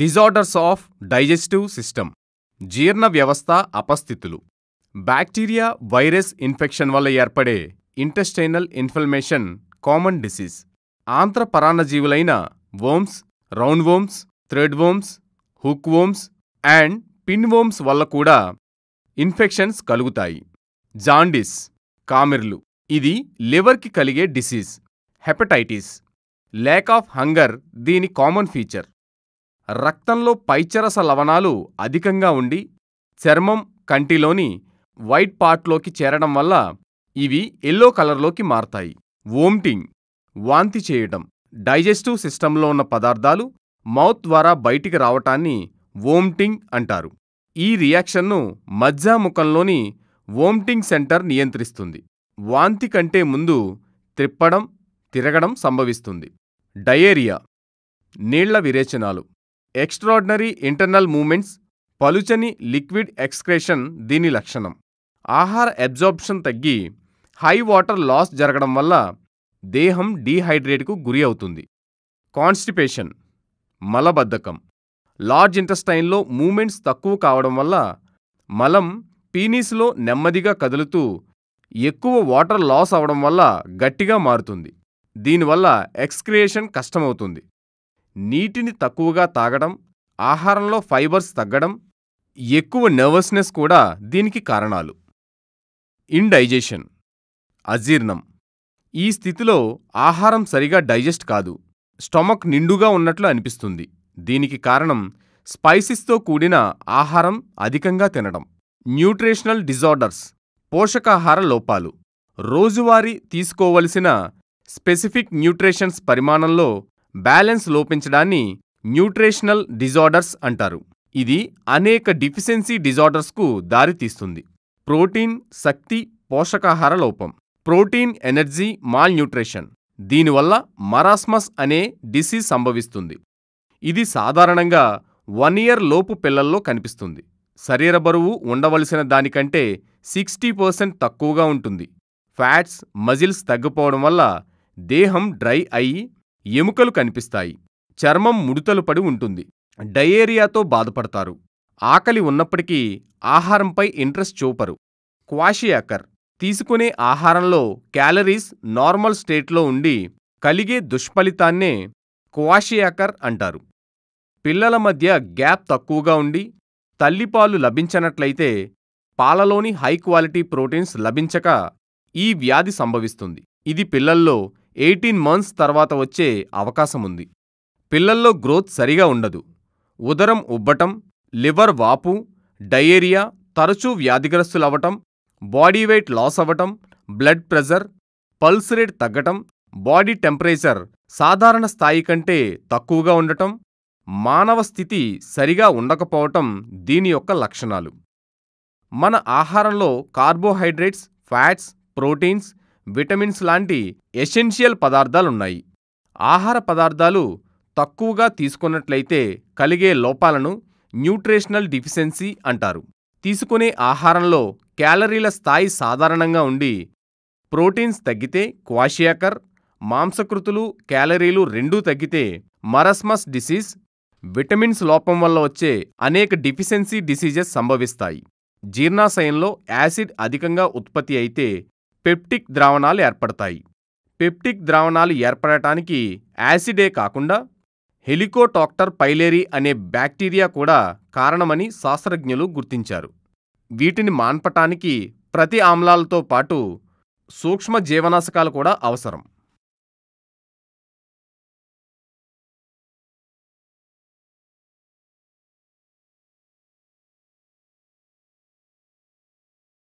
disorders of digestive system జీర్ణ వ్యవస్థ అపస్థితులు bacteria virus infection వల్ల ఏర్పడే ఇంటెస్టైనల్ ఇన్ఫ్లమేషన్ కామన్ డిసీజ్ ఆంత్రపరాణజీవులైన worms round worms thread worms hook worms and pin worms వల్ల కూడా ఇన్ఫెక్షన్స్ కలుగుతాయి జాండిస్ కామెర్లు ఇది లివర్కి కలిగే disease hepatitis lack of hunger దీని కామన్ ఫీచర్ రక్తంలో పైచరస లవణాలు అధికంగా ఉండి చర్మం కంటిలోని వైట్ పార్ట్లోకి చేరడం వల్ల ఇవి ఎల్లో కలర్లోకి మారతాయి వోమిటింగ్ వాంతి చేయటం డైజెస్టివ్ సిస్టంలో ఉన్న పదార్థాలు మౌత్ ద్వారా బయటికి రావటాన్ని వోమిటింగ్ అంటారు ఈ రియాక్షన్ను మజ్జాముఖంలోని వోమిటింగ్ సెంటర్ నియంత్రిస్తుంది వాంతి కంటే ముందు త్రిప్పడం తిరగడం సంభవిస్తుంది డయేరియా నీళ్ల విరేచనాలు ఎక్స్ట్రాడినరీ ఇంటర్నల్ మూమెంట్స్ పలుచని లిక్విడ్ ఎక్స్క్రేషన్ దీని లక్షణం ఆహార అబ్జార్ప్షన్ తగ్గి హై వాటర్ లాస్ జరగడం వల్ల దేహం డీహైడ్రేట్కు గురి అవుతుంది కాన్స్టిపేషన్ మలబద్ధకం లార్జ్ ఇంటెస్టైన్లో మూమెంట్స్ తక్కువ కావడం వల్ల మలం పీనీస్లో నెమ్మదిగా కదులుతూ ఎక్కువ వాటర్ లాస్ అవడం వల్ల గట్టిగా మారుతుంది దీనివల్ల ఎక్స్క్రియేషన్ కష్టమవుతుంది నీటిని తక్కువగా తాగడం ఆహారంలో ఫైబర్స్ తగ్గడం ఎక్కువ నర్వస్నెస్ కూడా దీనికి కారణాలు ఇండైజెషన్ అజీర్ణం ఈ స్థితిలో ఆహారం సరిగా డైజెస్ట్ కాదు స్టొమక్ నిండుగా ఉన్నట్లు అనిపిస్తుంది దీనికి కారణం స్పైసెస్తో కూడిన ఆహారం అధికంగా తినడం న్యూట్రిషనల్ డిజార్డర్స్ పోషకాహార లోపాలు రోజువారీ తీసుకోవలసిన స్పెసిఫిక్ న్యూట్రిషన్స్ పరిమాణంలో బ్యాలెన్స్ లోపించడాన్ని న్యూట్రేషనల్ డిజార్డర్స్ అంటారు ఇది అనేక డిఫిషియన్సీ డిజార్డర్స్కు దారితీస్తుంది ప్రోటీన్ శక్తి పోషకాహార లోపం ప్రోటీన్ ఎనర్జీ మాల్ న్యూట్రిషన్ దీనివల్ల మరాస్మస్ అనే డిసీజ్ సంభవిస్తుంది ఇది సాధారణంగా వన్ ఇయర్ లోపు పిల్లల్లో కనిపిస్తుంది శరీర బరువు ఉండవలసిన దానికంటే సిక్స్టీ పర్సెంట్ తక్కువగా ఉంటుంది ఫ్యాట్స్ మజిల్స్ తగ్గిపోవడం వల్ల దేహం డ్రై అయి ఎముకలు కనిపిస్తాయి చర్మం ముడుతలు పడి ఉంటుంది డయేరియాతో బాధపడతారు ఆకలి ఉన్నప్పటికీ ఆహారంపై ఇంట్రెస్ట్ చూపరు క్వాషియాకర్ తీసుకునే ఆహారంలో క్యాలరీస్ నార్మల్ స్టేట్లో ఉండి కలిగే దుష్ఫలితాన్నే క్వాషియాకర్ అంటారు పిల్లల మధ్య గ్యాప్ తక్కువగా ఉండి తల్లిపాలు లభించనట్లయితే పాలలోని హై క్వాలిటీ ప్రోటీన్స్ లభించక ఈ వ్యాధి సంభవిస్తుంది ఇది పిల్లల్లో ఎయిటీన్ మంత్స్ తర్వాత వచ్చే అవకాశం ఉంది పిల్లల్లో గ్రోత్ సరిగా ఉండదు ఉదరం ఉబ్బటం లివర్ వాపు డయేరియా తరచూ వ్యాధిగ్రస్తులవటం బాడీ వెయిట్ లాస్ అవ్వటం బ్లడ్ ప్రెజర్ పల్స్ రేట్ తగ్గటం బాడీ టెంపరేచర్ సాధారణ స్థాయి కంటే తక్కువగా ఉండటం మానవ స్థితి సరిగా ఉండకపోవటం దీని యొక్క లక్షణాలు మన ఆహారంలో కార్బోహైడ్రేట్స్ ఫ్యాట్స్ ప్రోటీన్స్ విటమిన్స్ లాంటి ఎసెన్షియల్ పదార్థాలున్నాయి ఆహార పదార్థాలు తక్కువగా తీసుకున్నట్లయితే కలిగే లోపాలను న్యూట్రిషనల్ డిఫిషెన్సీ అంటారు తీసుకునే ఆహారంలో క్యాలరీల స్థాయి సాధారణంగా ఉండి ప్రోటీన్స్ తగ్గితే క్వాషియాకర్ మాంసకృతులు క్యాలరీలు రెండూ తగ్గితే మరస్మస్ డిసీజ్ విటమిన్స్ లోపం వల్ల వచ్చే అనేక డిఫిషెన్సీ డిసీజెస్ సంభవిస్తాయి జీర్ణాశయంలో యాసిడ్ అధికంగా ఉత్పత్తి అయితే పెప్టిక్ ద్రావణాలు ఏర్పడతాయి పెప్టిక్ ద్రావణాలు ఏర్పడటానికి యాసిడే కాకుండా హెలికోటాక్టర్ పైలేరి అనే బ్యాక్టీరియా కూడా కారణమని శాస్త్రజ్ఞులు గుర్తించారు వీటిని మాన్పటానికి ప్రతి ఆమ్లాలతో పాటు సూక్ష్మ జీవనాశకాలు కూడా అవసరం